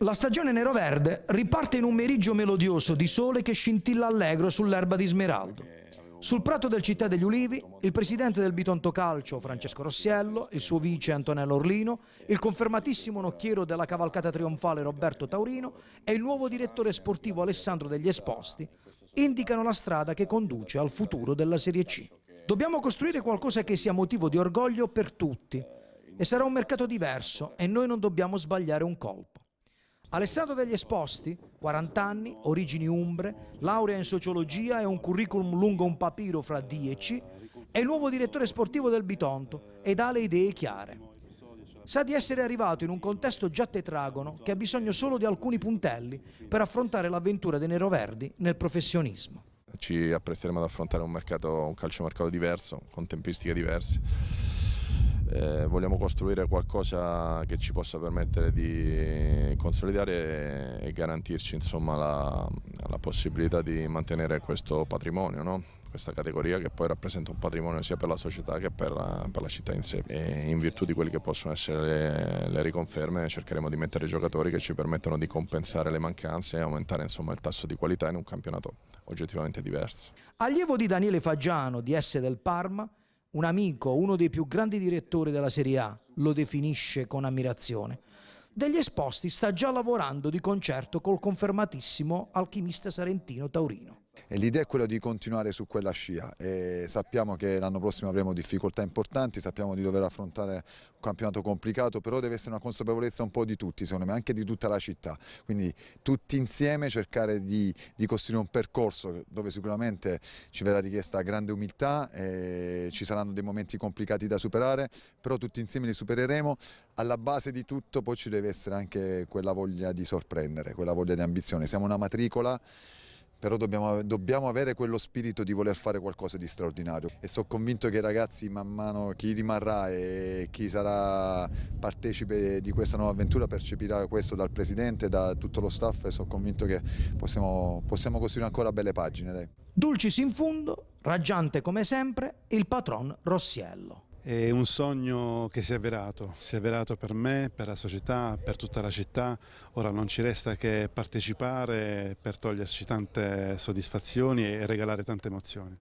La stagione neroverde riparte in un meriggio melodioso di sole che scintilla allegro sull'erba di smeraldo. Sul prato del Città degli Ulivi, il presidente del Bitonto Calcio Francesco Rossiello, il suo vice Antonello Orlino, il confermatissimo nocchiero della cavalcata trionfale Roberto Taurino e il nuovo direttore sportivo Alessandro degli Esposti indicano la strada che conduce al futuro della Serie C. Dobbiamo costruire qualcosa che sia motivo di orgoglio per tutti e sarà un mercato diverso e noi non dobbiamo sbagliare un colpo. Alessandro degli Esposti, 40 anni, origini umbre, laurea in sociologia e un curriculum lungo un papiro fra 10, è il nuovo direttore sportivo del Bitonto ed ha le idee chiare. Sa di essere arrivato in un contesto già tetragono che ha bisogno solo di alcuni puntelli per affrontare l'avventura dei neroverdi nel professionismo. Ci appresteremo ad affrontare un, mercato, un calciomercato diverso, con tempistiche diverse eh, vogliamo costruire qualcosa che ci possa permettere di consolidare e, garantirci insomma, la, la, possibilità di mantenere questo patrimonio, no? questa categoria che poi rappresenta un patrimonio sia per la società che per la, per la città in sé. E in virtù di quelle che possono essere le, le, riconferme cercheremo di mettere giocatori che ci permettano di compensare le mancanze e aumentare insomma, il tasso di qualità in un campionato oggettivamente diverso. Allievo di Daniele Fagiano di S del Parma, un amico, uno dei più grandi direttori della Serie A, lo definisce con ammirazione. Degli Esposti sta già lavorando di concerto col confermatissimo alchimista sarentino Taurino. L'idea è quella di continuare su quella scia e sappiamo che l'anno prossimo avremo difficoltà importanti, sappiamo di dover affrontare un campionato complicato, però deve essere una consapevolezza un po' di tutti, secondo me, anche di tutta la città. Quindi tutti insieme cercare di, di costruire un percorso dove sicuramente ci verrà richiesta grande umiltà, ci saranno dei momenti complicati da superare, però tutti insieme li supereremo. Alla base di tutto poi ci deve essere anche quella voglia di sorprendere, quella voglia di ambizione. Siamo una matricola però dobbiamo, dobbiamo, avere quello spirito di voler fare qualcosa di straordinario e sono convinto che i ragazzi man mano chi rimarrà e chi sarà partecipe di questa nuova avventura percepirà questo dal presidente, da tutto lo staff e sono convinto che possiamo, possiamo costruire ancora belle pagine. Dai. Dulcis in fundo, raggiante come sempre, il patron Rossiello. È un sogno che si è avverato, si è avverato per me, per la società, per tutta la città, ora non ci resta che partecipare per toglierci tante soddisfazioni e regalare tante emozioni.